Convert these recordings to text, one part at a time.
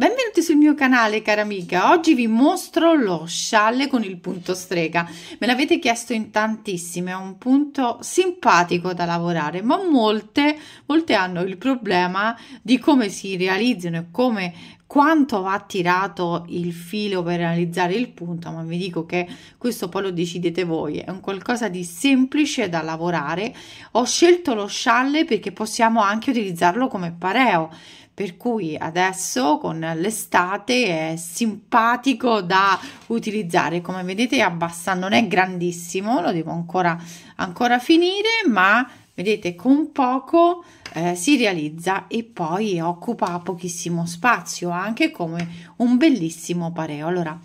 Benvenuti sul mio canale cara amica, oggi vi mostro lo scialle con il punto strega, me l'avete chiesto in tantissime, è un punto simpatico da lavorare ma molte, molte hanno il problema di come si realizzano e come quanto va tirato il filo per realizzare il punto, ma vi dico che questo poi lo decidete voi, è un qualcosa di semplice da lavorare, ho scelto lo scialle perché possiamo anche utilizzarlo come pareo, per cui adesso con l'estate è simpatico da utilizzare come vedete abbassa non è grandissimo lo devo ancora, ancora finire ma vedete con poco eh, si realizza e poi occupa pochissimo spazio anche come un bellissimo pareo allora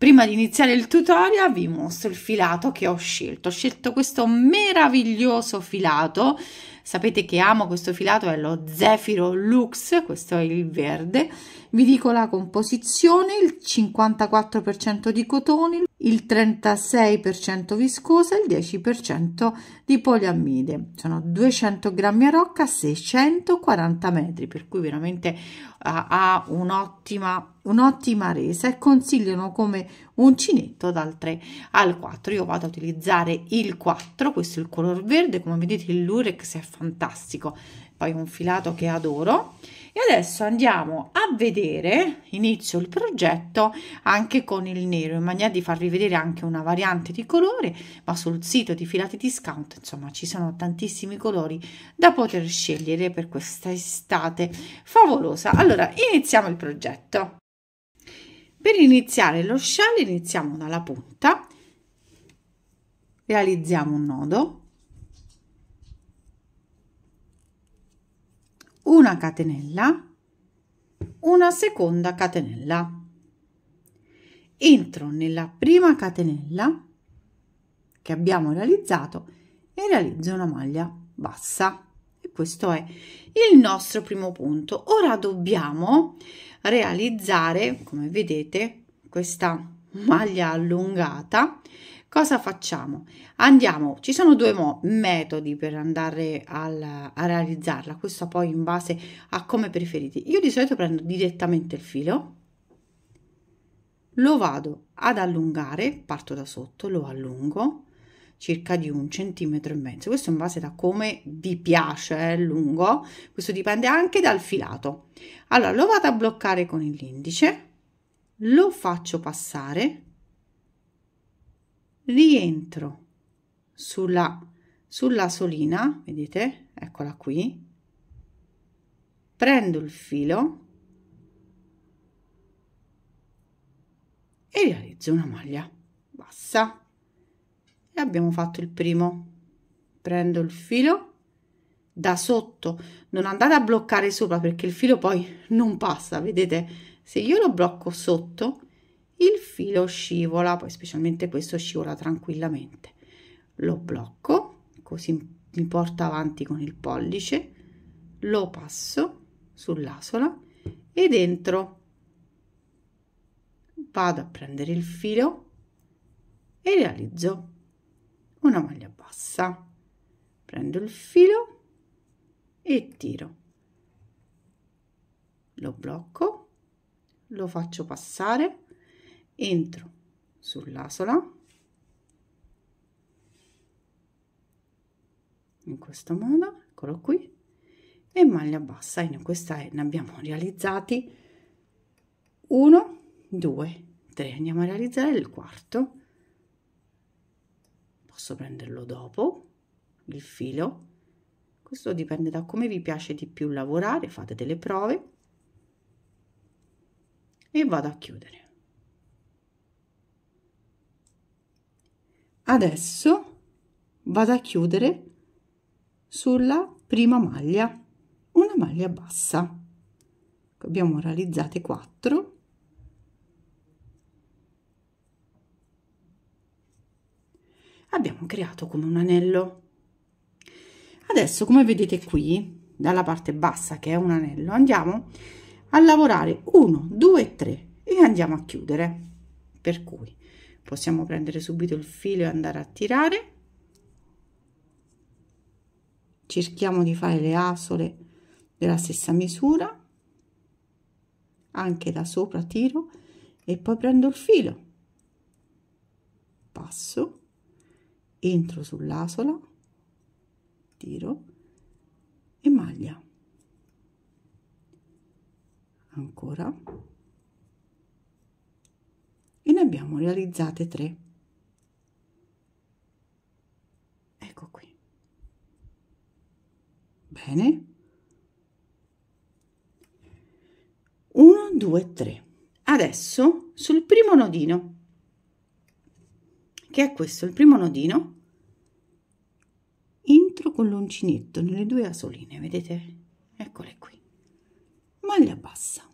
Prima di iniziare il tutorial vi mostro il filato che ho scelto. Ho scelto questo meraviglioso filato Sapete che amo questo filato, è lo Zefiro Lux, questo è il verde. Vi dico la composizione, il 54% di cotone, il 36% viscosa e il 10% di poliammide. Sono 200 grammi a rocca, 640 metri, per cui veramente ah, ha un'ottima, un'ottima resa e consigliano come uncinetto dal 3 al 4. Io vado ad utilizzare il 4, questo è il color verde, come vedete il lurex è fantastico, poi un filato che adoro. E adesso andiamo a vedere, inizio il progetto anche con il nero, in maniera di farvi vedere anche una variante di colore, ma sul sito di Filati Discount, insomma, ci sono tantissimi colori da poter scegliere per questa estate favolosa. Allora, iniziamo il progetto. Per iniziare lo scialle iniziamo dalla punta, realizziamo un nodo, una catenella, una seconda catenella entro nella prima catenella che abbiamo realizzato e realizzo una maglia bassa e questo è il nostro primo punto ora dobbiamo realizzare come vedete questa maglia allungata cosa facciamo andiamo ci sono due metodi per andare al, a realizzarla questo poi in base a come preferite io di solito prendo direttamente il filo lo vado ad allungare, parto da sotto, lo allungo circa di un centimetro e mezzo. Questo in base a come vi piace, è eh, lungo. Questo dipende anche dal filato. Allora lo vado a bloccare con l'indice, lo faccio passare, rientro sulla, sulla solina, vedete? Eccola qui. Prendo il filo, e realizzo una maglia bassa e abbiamo fatto il primo prendo il filo da sotto non andate a bloccare sopra perché il filo poi non passa vedete se io lo blocco sotto il filo scivola poi specialmente questo scivola tranquillamente lo blocco così mi porta avanti con il pollice lo passo sull'asola e dentro vado a prendere il filo e realizzo una maglia bassa prendo il filo e tiro lo blocco lo faccio passare entro sull'asola in questo modo eccolo qui e maglia bassa in questa ne abbiamo realizzati 1 2 3 andiamo a realizzare il quarto posso prenderlo dopo il filo questo dipende da come vi piace di più lavorare fate delle prove e vado a chiudere adesso vado a chiudere sulla prima maglia una maglia bassa abbiamo realizzate 4 abbiamo creato come un anello adesso come vedete qui dalla parte bassa che è un anello andiamo a lavorare 1 2 3 e andiamo a chiudere per cui possiamo prendere subito il filo e andare a tirare cerchiamo di fare le asole della stessa misura anche da sopra tiro e poi prendo il filo passo entro sull'asola tiro e maglia ancora e ne abbiamo realizzate tre ecco qui bene Uno, due, tre. adesso sul primo nodino che è questo, il primo nodino. Entro con l'uncinetto nelle due asoline, vedete? Eccole qui. Maglia bassa.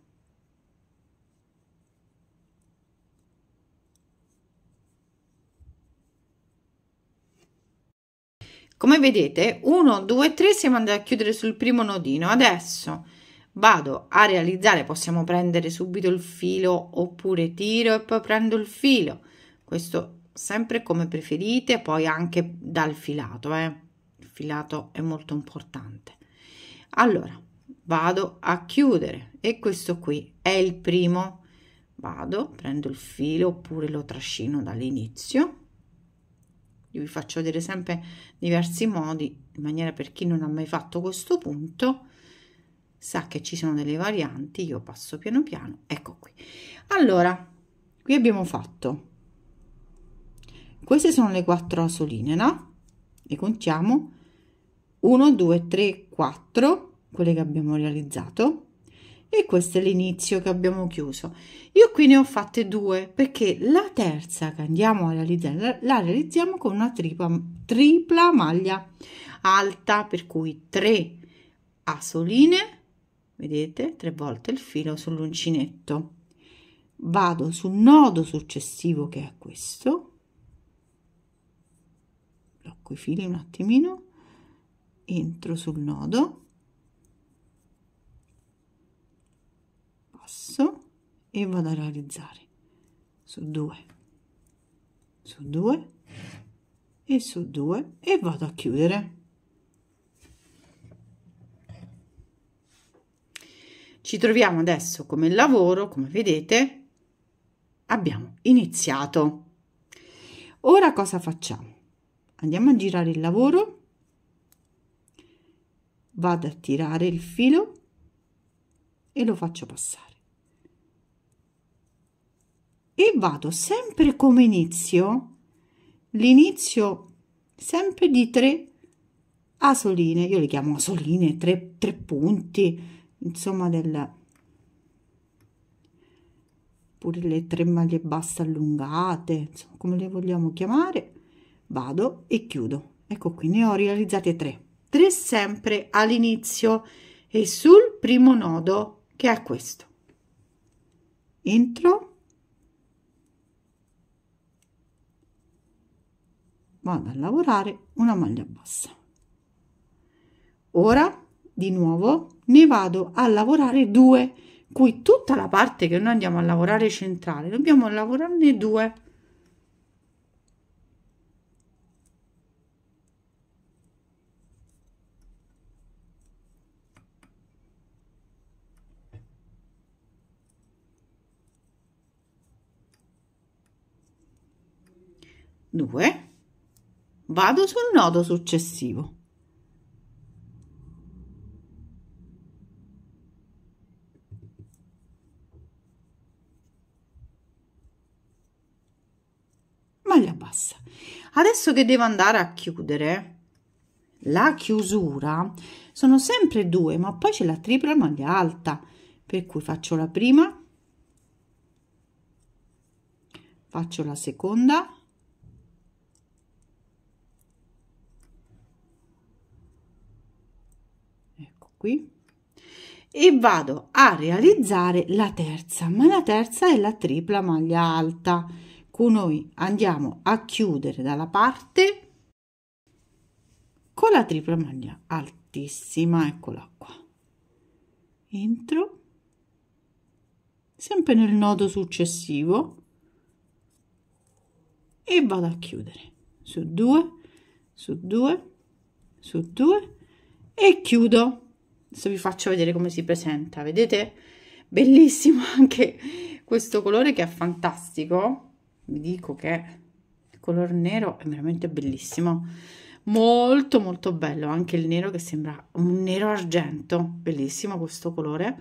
Come vedete, 1, 2, 3 siamo andati a chiudere sul primo nodino. Adesso vado a realizzare, possiamo prendere subito il filo oppure tiro e poi prendo il filo. Questo sempre come preferite, poi anche dal filato, eh. il filato è molto importante. Allora, vado a chiudere e questo qui è il primo. Vado, prendo il filo oppure lo trascino dall'inizio. Io vi faccio vedere sempre diversi modi, in maniera per chi non ha mai fatto questo punto, sa che ci sono delle varianti, io passo piano piano, ecco qui. Allora, qui abbiamo fatto queste sono le quattro rosoline no le contiamo 1 2 3 4 quelle che abbiamo realizzato e questo è l'inizio che abbiamo chiuso io qui ne ho fatte due perché la terza che andiamo a realizzare la realizziamo con una tripla, tripla maglia alta per cui 3 asoline vedete tre volte il filo sull'uncinetto vado sul nodo successivo che è questo stacco i fili un attimino entro sul nodo passo e vado a realizzare su 2 su 2 e su 2 e vado a chiudere ci troviamo adesso come lavoro come vedete abbiamo iniziato ora cosa facciamo andiamo a girare il lavoro vado a tirare il filo e lo faccio passare e vado sempre come inizio l'inizio sempre di 3 asoline io le chiamo asoline tre, 3 punti insomma del pure le tre maglie basse allungate insomma come le vogliamo chiamare vado e chiudo ecco qui ne ho realizzate tre tre sempre all'inizio e sul primo nodo che è questo entro vado a lavorare una maglia bassa ora di nuovo ne vado a lavorare due qui tutta la parte che noi andiamo a lavorare centrale dobbiamo lavorarne due 2 vado sul nodo successivo maglia bassa adesso che devo andare a chiudere la chiusura sono sempre due ma poi c'è la tripla maglia alta per cui faccio la prima faccio la seconda qui e vado a realizzare la terza ma la terza è la tripla maglia alta con noi andiamo a chiudere dalla parte con la tripla maglia altissima eccola qua entro sempre nel nodo successivo e vado a chiudere su 2 su 2 su 2 e chiudo adesso vi faccio vedere come si presenta vedete bellissimo anche questo colore che è fantastico vi dico che il color nero è veramente bellissimo molto molto bello anche il nero che sembra un nero argento bellissimo questo colore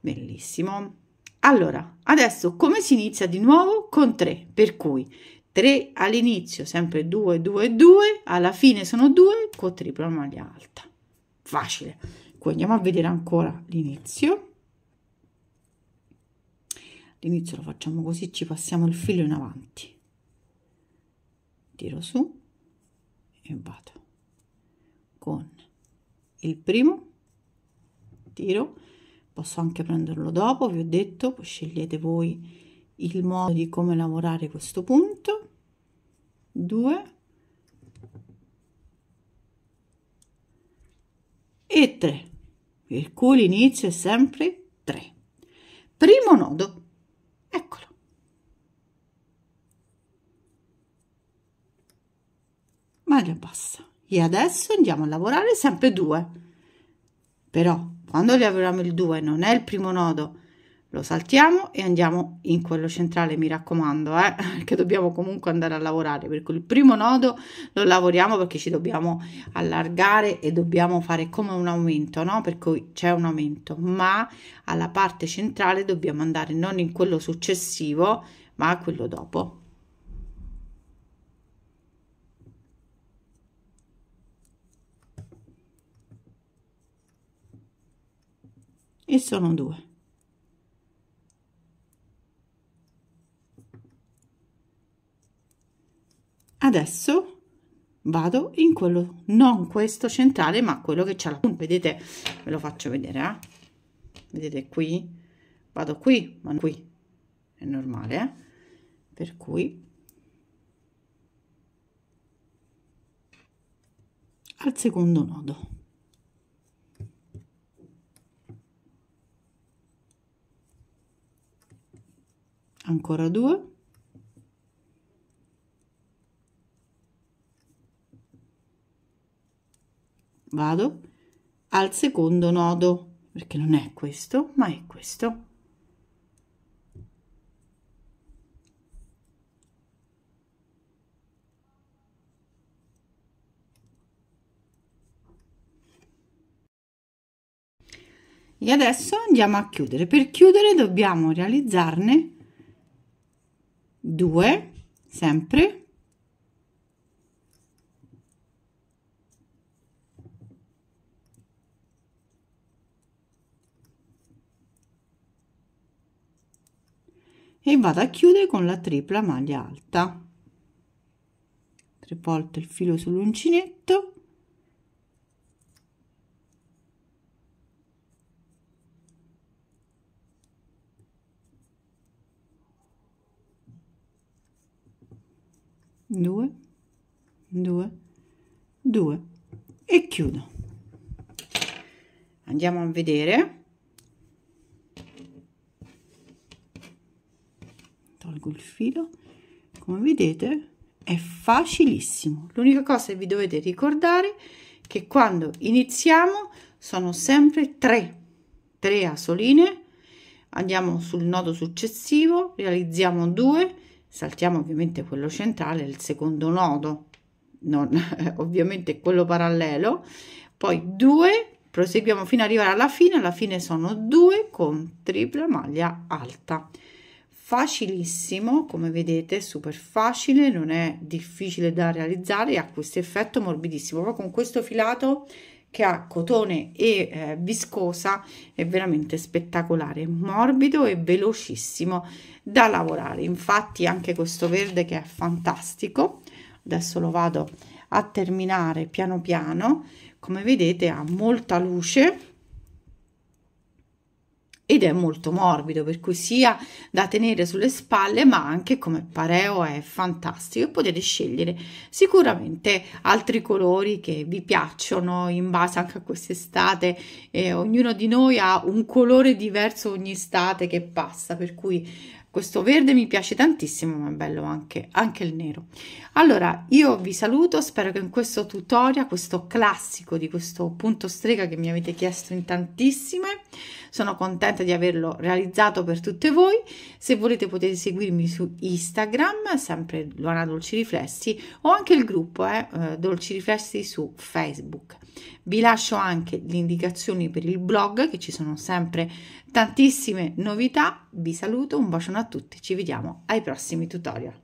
bellissimo allora adesso come si inizia di nuovo con tre per cui 3 all'inizio sempre 2 2 2 alla fine sono 2 con tripla maglia alta facile 5 andiamo a vedere ancora l'inizio l'inizio lo facciamo così ci passiamo il filo in avanti tiro su e vado con il primo tiro posso anche prenderlo dopo vi ho detto scegliete voi il modo di come lavorare questo punto 2 e 3 il cui inizio è sempre 3. Primo nodo, eccolo. Maglia bassa. E adesso andiamo a lavorare sempre 2. Però quando lavoriamo il 2 non è il primo nodo, lo saltiamo e andiamo in quello centrale, mi raccomando, eh, perché dobbiamo comunque andare a lavorare, per cui il primo nodo lo lavoriamo perché ci dobbiamo allargare e dobbiamo fare come un aumento, no? Per cui c'è un aumento, ma alla parte centrale dobbiamo andare non in quello successivo, ma a quello dopo. E sono due. adesso vado in quello non questo centrale ma quello che c'è la punta vedete ve lo faccio vedere eh? vedete qui vado qui ma qui è normale eh? per cui al secondo nodo ancora due vado al secondo nodo perché non è questo ma è questo e adesso andiamo a chiudere per chiudere dobbiamo realizzarne due sempre e vado a chiudere con la tripla maglia alta tre volte il filo sull'uncinetto due due due e chiudo andiamo a vedere tolgo il filo come vedete è facilissimo l'unica cosa che vi dovete ricordare che quando iniziamo sono sempre 3 3 asoline andiamo sul nodo successivo realizziamo 2 saltiamo ovviamente quello centrale il secondo nodo non, ovviamente quello parallelo poi 2 proseguiamo fino ad arrivare alla fine alla fine sono 2 con tripla maglia alta facilissimo come vedete super facile non è difficile da realizzare ha questo effetto morbidissimo ma con questo filato che ha cotone e eh, viscosa è veramente spettacolare morbido e velocissimo da lavorare infatti anche questo verde che è fantastico adesso lo vado a terminare piano piano come vedete ha molta luce ed è molto morbido per cui sia da tenere sulle spalle ma anche come pareo è fantastico e potete scegliere sicuramente altri colori che vi piacciono in base anche a quest'estate eh, ognuno di noi ha un colore diverso ogni estate che passa per cui questo verde mi piace tantissimo ma è bello anche, anche il nero allora io vi saluto spero che in questo tutorial questo classico di questo punto strega che mi avete chiesto in tantissime sono contenta di averlo realizzato per tutte voi. Se volete potete seguirmi su Instagram, sempre Luana Dolci Riflessi, o anche il gruppo eh, eh, Dolci Riflessi su Facebook. Vi lascio anche le indicazioni per il blog, che ci sono sempre tantissime novità. Vi saluto, un bacione a tutti, ci vediamo ai prossimi tutorial.